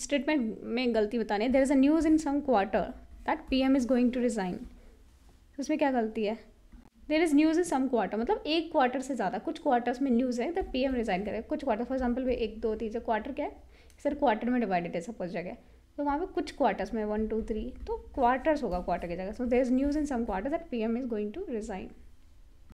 statement में गलती बताने there is a news in some quarter that P M is going to resign उसमें क्या गलती है there is news in some quarter मतलब एक क्वार्टर से ज़्यादा कुछ क्वार्टर्स में न्यूज़ है दैट पी एम रिज़ाइन करें कुछ क्वार्टर फॉर एग्जाम्पल एक दो तीन क्वार्टर क्या है सर क्वार्टर में डिवाइडेड है सपोज जगह तो वहाँ पे कुछ क्वार्टर्स में वन टू थ्री तो क्वार्टर्स होगा क्वार्टर की जगह so there is news in some quarter that P M is going to resign